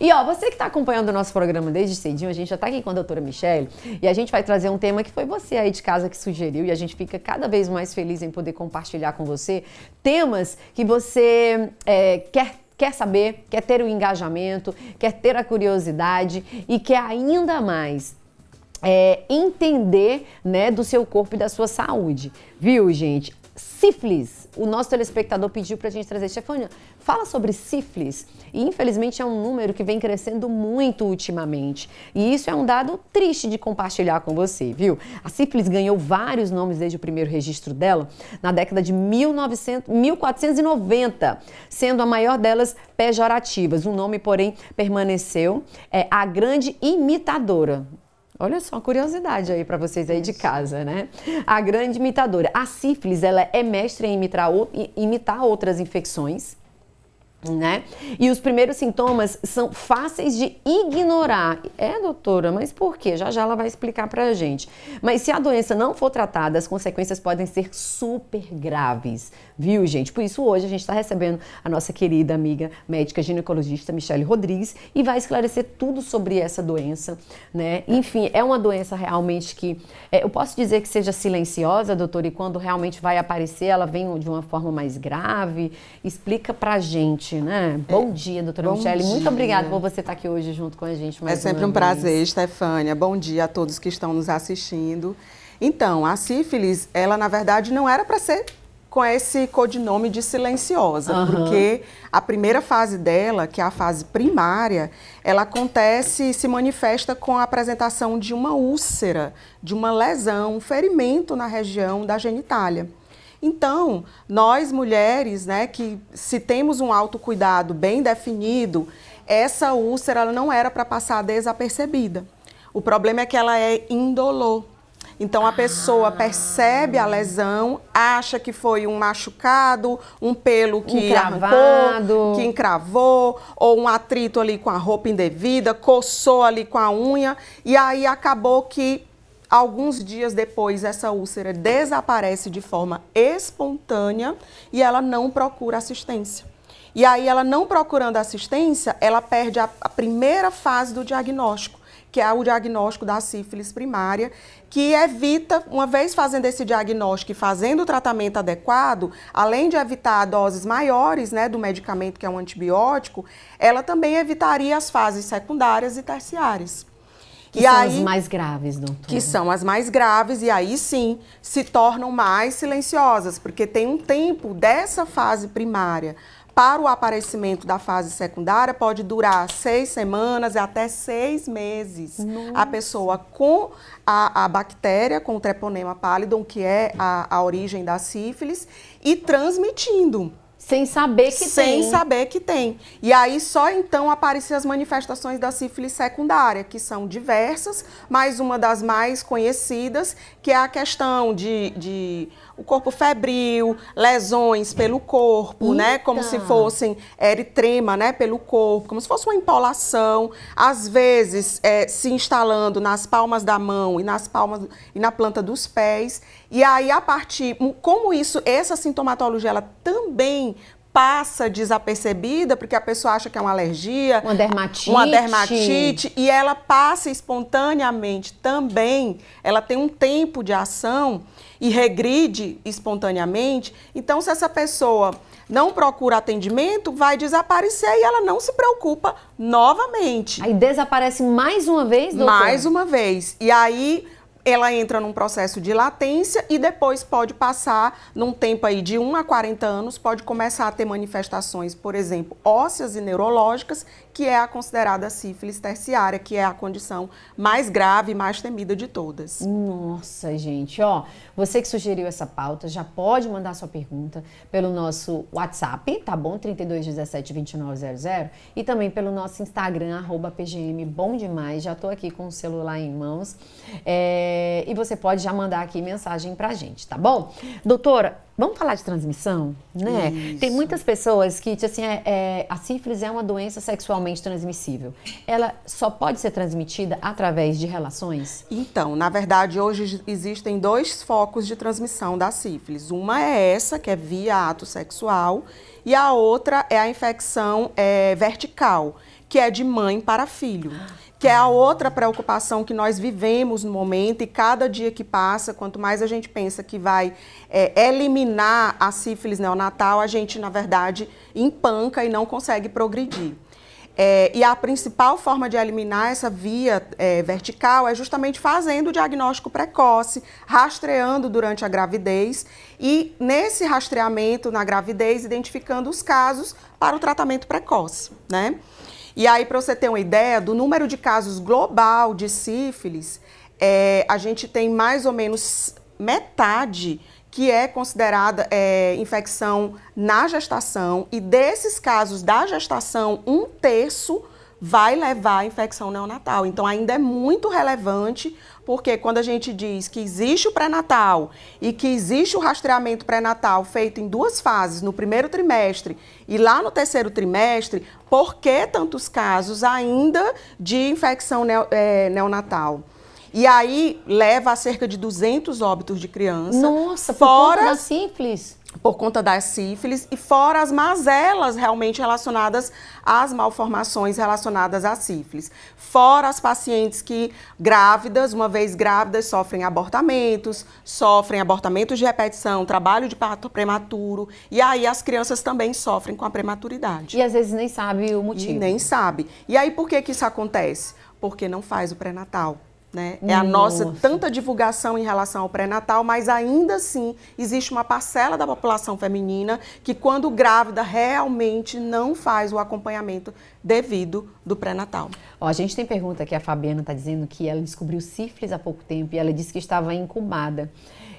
E ó, você que está acompanhando o nosso programa desde cedinho, a gente já tá aqui com a doutora Michelle e a gente vai trazer um tema que foi você aí de casa que sugeriu e a gente fica cada vez mais feliz em poder compartilhar com você temas que você é, quer quer saber, quer ter o engajamento, quer ter a curiosidade e quer ainda mais é, entender né, do seu corpo e da sua saúde. Viu, gente? Sífilis o nosso telespectador pediu para a gente trazer. Stefania, fala sobre sífilis. E, infelizmente, é um número que vem crescendo muito ultimamente. E isso é um dado triste de compartilhar com você, viu? A sífilis ganhou vários nomes desde o primeiro registro dela, na década de 1900, 1490, sendo a maior delas pejorativas. O nome, porém, permaneceu é, a grande imitadora. Olha só, curiosidade aí para vocês aí de casa, né? A grande imitadora. A sífilis, ela é mestre em imitar, imitar outras infecções né? E os primeiros sintomas são fáceis de ignorar. É, doutora, mas por quê? Já já ela vai explicar pra gente. Mas se a doença não for tratada, as consequências podem ser super graves, viu, gente? Por isso, hoje a gente está recebendo a nossa querida amiga médica ginecologista Michele Rodrigues e vai esclarecer tudo sobre essa doença, né? Enfim, é uma doença realmente que é, eu posso dizer que seja silenciosa, doutora, e quando realmente vai aparecer, ela vem de uma forma mais grave. Explica pra gente né? É. Bom dia, doutora Bom Michele. Dia. Muito obrigada por você estar aqui hoje junto com a gente. é sempre um prazer, Stefânia. Bom dia a todos que estão nos assistindo. Então, a sífilis, ela na verdade não era para ser com esse codinome de silenciosa, uhum. porque a primeira fase dela, que é a fase primária, ela acontece e se manifesta com a apresentação de uma úlcera, de uma lesão, um ferimento na região da genitália. Então, nós mulheres, né, que se temos um autocuidado bem definido, essa úlcera ela não era para passar desapercebida. O problema é que ela é indolor. Então a pessoa ah. percebe a lesão, acha que foi um machucado, um pelo que Encravado. arrancou, que encravou, ou um atrito ali com a roupa indevida, coçou ali com a unha, e aí acabou que Alguns dias depois, essa úlcera desaparece de forma espontânea e ela não procura assistência. E aí, ela não procurando assistência, ela perde a, a primeira fase do diagnóstico, que é o diagnóstico da sífilis primária, que evita, uma vez fazendo esse diagnóstico e fazendo o tratamento adequado, além de evitar doses maiores né, do medicamento que é um antibiótico, ela também evitaria as fases secundárias e terciárias. Que e são aí, as mais graves, doutora. Que são as mais graves e aí sim se tornam mais silenciosas, porque tem um tempo dessa fase primária para o aparecimento da fase secundária pode durar seis semanas e até seis meses. Nossa. A pessoa com a, a, bactéria, com o treponema pallidum, que é a, a origem da sífilis, e transmitindo. Sem saber que Sem tem. Sem saber que tem. E aí só então apareciam as manifestações da sífilis secundária, que são diversas, mas uma das mais conhecidas que é a questão de, de o corpo febril, lesões pelo corpo, Eita. né? Como se fossem eritrema, né? Pelo corpo, como se fosse uma empolação, às vezes é, se instalando nas palmas da mão e nas palmas e na planta dos pés. E aí, a partir, como isso, essa sintomatologia, ela também passa desapercebida, porque a pessoa acha que é uma alergia, uma dermatite, uma dermatite e ela passa espontaneamente também. Ela tem um tempo de ação e regride espontaneamente. Então, se essa pessoa não procura atendimento, vai desaparecer e ela não se preocupa novamente. Aí desaparece mais uma vez, Mais uma vez. E aí ela entra num processo de latência e depois pode passar, num tempo aí de 1 a 40 anos, pode começar a ter manifestações, por exemplo, ósseas e neurológicas que é a considerada sífilis terciária, que é a condição mais grave e mais temida de todas. Nossa, gente, ó, você que sugeriu essa pauta já pode mandar sua pergunta pelo nosso WhatsApp, tá bom? 32172900 e também pelo nosso Instagram, arroba PGM Bom Demais. Já tô aqui com o celular em mãos. É, e você pode já mandar aqui mensagem pra gente, tá bom? Doutora, Vamos falar de transmissão, né? Isso. Tem muitas pessoas que dizem tipo assim, é, é, a sífilis é uma doença sexualmente transmissível. Ela só pode ser transmitida através de relações? Então, na verdade, hoje existem dois focos de transmissão da sífilis. Uma é essa, que é via ato sexual, e a outra é a infecção é, vertical, que é de mãe para filho que é a outra preocupação que nós vivemos no momento e cada dia que passa, quanto mais a gente pensa que vai é, eliminar a sífilis neonatal, a gente, na verdade, empanca e não consegue progredir. É, e a principal forma de eliminar essa via é, vertical é justamente fazendo o diagnóstico precoce, rastreando durante a gravidez e, nesse rastreamento na gravidez, identificando os casos para o tratamento precoce, né? E aí, para você ter uma ideia do número de casos global de sífilis, é, a gente tem mais ou menos metade que é considerada é, infecção na gestação, e desses casos da gestação, um terço vai levar à infecção neonatal. Então, ainda é muito relevante, porque quando a gente diz que existe o pré-natal e que existe o rastreamento pré-natal feito em duas fases, no primeiro trimestre e lá no terceiro trimestre, por que tantos casos ainda de infecção eh, neonatal? E aí leva a cerca de 200 óbitos de criança. Nossa, fora, por conta da sífilis? Por conta das sífilis e fora as mazelas realmente relacionadas às malformações relacionadas à sífilis. Fora as pacientes que grávidas, uma vez grávidas, sofrem abortamentos, sofrem abortamentos de repetição, trabalho de parto prematuro. E aí as crianças também sofrem com a prematuridade. E às vezes nem sabe o motivo. E nem sabe. E aí por que, que isso acontece? Porque não faz o pré-natal. Né? É a nossa, tanta divulgação em relação ao pré-natal, mas ainda assim existe uma parcela da população feminina que, quando grávida, realmente não faz o acompanhamento devido do pré-natal. a gente tem pergunta que a Fabiana está dizendo que ela descobriu sífilis há pouco tempo e ela disse que estava incubada.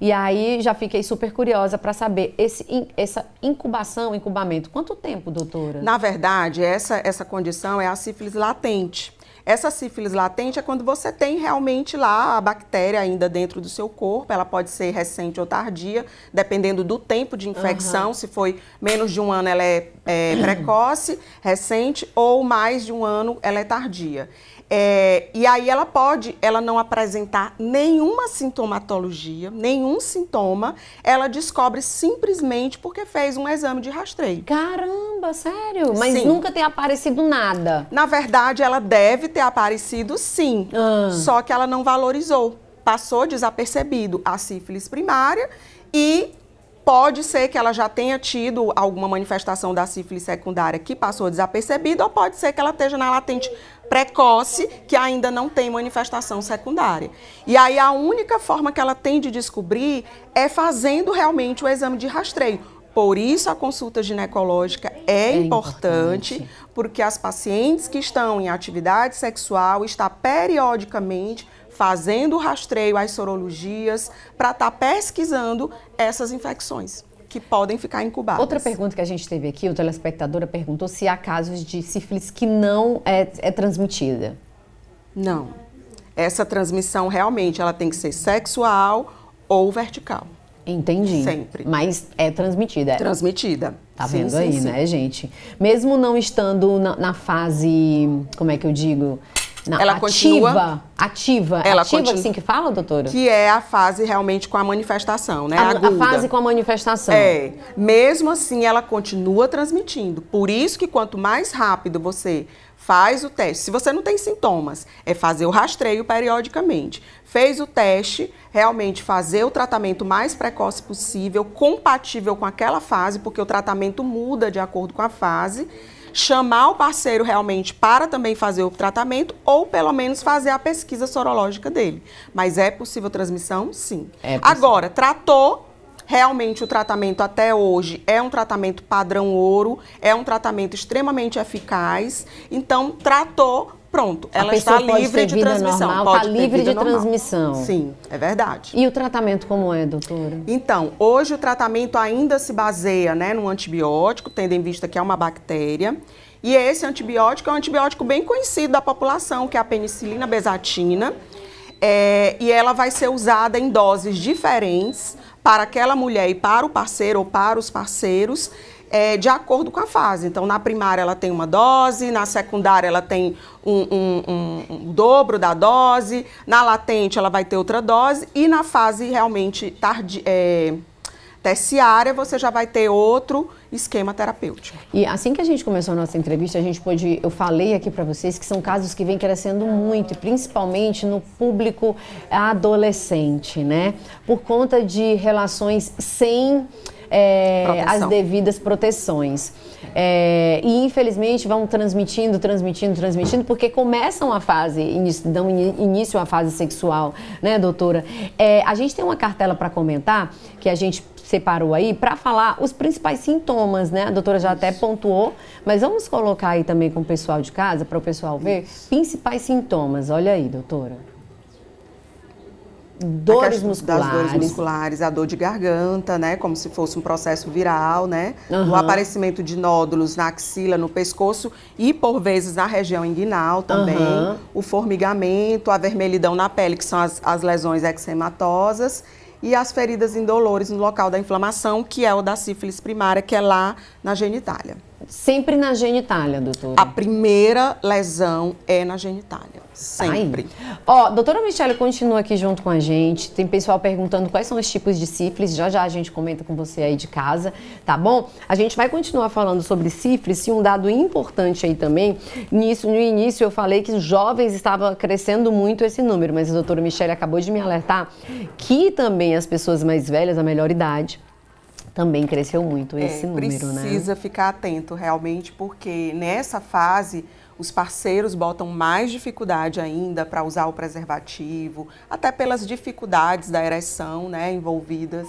E aí já fiquei super curiosa para saber esse, essa incubação, incubamento, quanto tempo, doutora? Na verdade, essa, essa condição é a sífilis latente. Essa sífilis latente é quando você tem realmente lá a bactéria ainda dentro do seu corpo, ela pode ser recente ou tardia, dependendo do tempo de infecção, uhum. se foi menos de um ano ela é, é precoce, recente, ou mais de um ano ela é tardia. É, e aí ela pode, ela não apresentar nenhuma sintomatologia, nenhum sintoma, ela descobre simplesmente porque fez um exame de rastreio. Caramba, sério? Mas sim. nunca tem aparecido nada. Na verdade, ela deve ter aparecido sim, ah. só que ela não valorizou. Passou desapercebido a sífilis primária e pode ser que ela já tenha tido alguma manifestação da sífilis secundária que passou desapercebida, ou pode ser que ela esteja na latente precoce que ainda não tem manifestação secundária. E aí a única forma que ela tem de descobrir é fazendo realmente o exame de rastreio. Por isso a consulta ginecológica é, é importante, importante, porque as pacientes que estão em atividade sexual está periodicamente fazendo o rastreio às sorologias para estar tá pesquisando essas infecções que podem ficar incubadas. Outra pergunta que a gente teve aqui, o telespectadora perguntou se há casos de sífilis que não é, é transmitida. Não. Essa transmissão realmente ela tem que ser sexual ou vertical. Entendi. Sempre. Mas é transmitida. Transmitida. Tá sim, vendo sim, aí, sim. né, gente? Mesmo não estando na, na fase, como é que eu digo? Não, ela ativa, continua ativa, ela ativa continua, assim que fala, doutora? Que é a fase realmente com a manifestação, né? A, a, fase com a manifestação. É. Mesmo assim, ela continua transmitindo. Por isso que quanto mais rápido você faz o teste, se você não tem sintomas, é fazer o rastreio periodicamente. Fez o teste, realmente fazer o tratamento mais precoce possível, compatível com aquela fase, porque o tratamento muda de acordo com a fase chamar o parceiro realmente para também fazer o tratamento ou pelo menos fazer a pesquisa sorológica dele. Mas é possível transmissão? Sim. É possível. Agora, tratou, Realmente, o tratamento até hoje é um tratamento padrão ouro, é um tratamento extremamente eficaz. Então, tratou, Pronto, ela está livre de transmissão. Normal, tá pode está livre de normal. transmissão. Sim, é verdade. E o tratamento como é, doutora? Então, hoje o tratamento ainda se baseia né, no antibiótico, tendo em vista que é uma bactéria. E esse antibiótico é um antibiótico bem conhecido da população, que é a penicilina bezatina. É, e ela vai ser usada em doses diferentes para aquela mulher e para o parceiro ou para os parceiros é, de acordo com a fase. Então, na primária ela tem uma dose, na secundária ela tem um, um, um, um dobro da dose, na latente ela vai ter outra dose e na fase realmente tardi, é, terciária você já vai ter outro esquema terapêutico. E assim que a gente começou a nossa entrevista, a gente pôde, eu falei aqui para vocês que são casos que vêm crescendo muito, principalmente no público adolescente, né? Por conta de relações sem é, as devidas proteções. É, e infelizmente vão transmitindo, transmitindo, transmitindo, porque começam a fase, dão início à fase sexual, né, doutora? É, a gente tem uma cartela para comentar que a gente separou aí para falar os principais sintomas, né? A doutora já Isso. até pontuou, mas vamos colocar aí também com o pessoal de casa, para o pessoal ver, Isso. principais sintomas. Olha aí, doutora dores musculares. Das dores musculares, a dor de garganta, né? Como se fosse um processo viral, né? Uhum. O aparecimento de nódulos na axila, no pescoço e, por vezes, na região inguinal também. Uhum. O formigamento, a vermelhidão na pele, que são as, as lesões eczematosas e as feridas indolores no local da inflamação, que é o da sífilis primária, que é lá na genitália. Sempre na genitália, doutora? A primeira lesão é na genitália. Sempre. Ai. Ó, doutora Michelle continua aqui junto com a gente. Tem pessoal perguntando quais são os tipos de sífilis. Já já a gente comenta com você aí de casa, tá bom? A gente vai continuar falando sobre sífilis e um dado importante aí também. Nisso, no início eu falei que os jovens estava crescendo muito esse número, mas a doutora Michelle acabou de me alertar que também as pessoas mais velhas, a melhor idade, também cresceu muito esse é, número, precisa né? Precisa ficar atento realmente, porque nessa fase os parceiros botam mais dificuldade ainda para usar o preservativo, até pelas dificuldades da ereção né, envolvidas.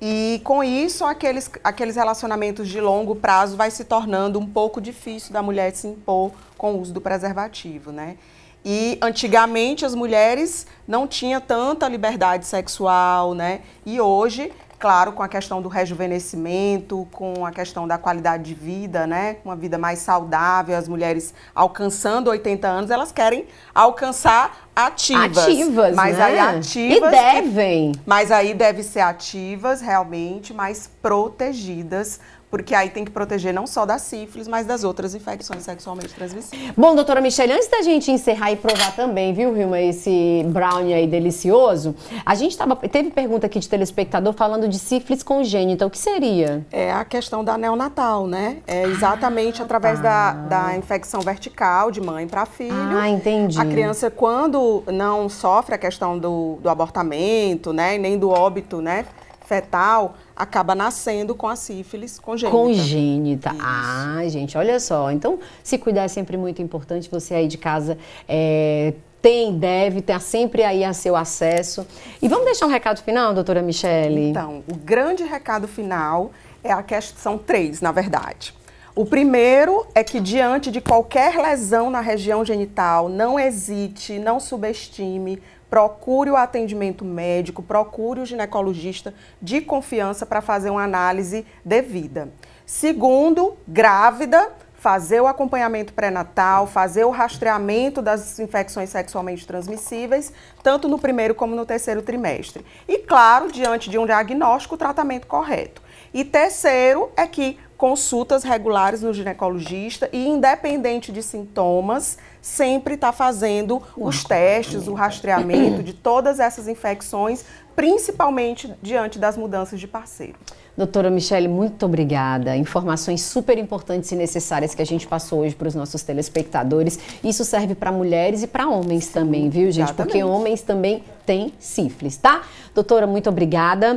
E com isso, aqueles, aqueles relacionamentos de longo prazo vai se tornando um pouco difícil da mulher se impor com o uso do preservativo, né? E antigamente as mulheres não tinham tanta liberdade sexual, né? E hoje claro, com a questão do rejuvenescimento, com a questão da qualidade de vida, né? Uma vida mais saudável, as mulheres alcançando 80 anos, elas querem alcançar ativas. Ativas, mas né? aí ativas. E devem. Que, mas aí deve ser ativas realmente, mas protegidas. Porque aí tem que proteger não só da sífilis, mas das outras infecções sexualmente transmissíveis. Bom, doutora Michelle, antes da gente encerrar e provar também, viu, Rilma, esse brownie aí delicioso, a gente tava, teve pergunta aqui de telespectador falando de sífilis congênita. O que seria? É a questão da neonatal, né? É ah, exatamente ah, através tá. da, da tá. infecção vertical de mãe para filho. Ah, entendi. A criança, quando não, sofre a questão do, do abortamento, né, nem do óbito, né, fetal, acaba nascendo com a sífilis congênita. Congênita. Isso. Ah, gente, olha só. Então, se cuidar é sempre muito importante. Você aí de casa é, tem, deve, ter tá sempre aí a seu acesso. E vamos deixar um recado final, doutora Michele? Então, o grande recado final é a questão três, na verdade. O primeiro é que, diante de qualquer lesão na região genital, não hesite, não subestime, procure o atendimento médico, procure o ginecologista de confiança para fazer uma análise devida. Segundo, grávida, fazer o acompanhamento pré-natal, fazer o rastreamento das infecções sexualmente transmissíveis, tanto no primeiro como no terceiro trimestre. E claro, diante de um diagnóstico, o tratamento correto. E terceiro é que consultas regulares no ginecologista e, independente de sintomas, sempre está fazendo os testes, o rastreamento de todas essas infecções, principalmente diante das mudanças de parceiro. Doutora Michele, muito obrigada. Informações super importantes e necessárias que a gente passou hoje para os nossos telespectadores. Isso serve para mulheres e para homens também, viu, gente? Exatamente. Porque homens também têm sífilis, tá? Doutora, muito obrigada. Eu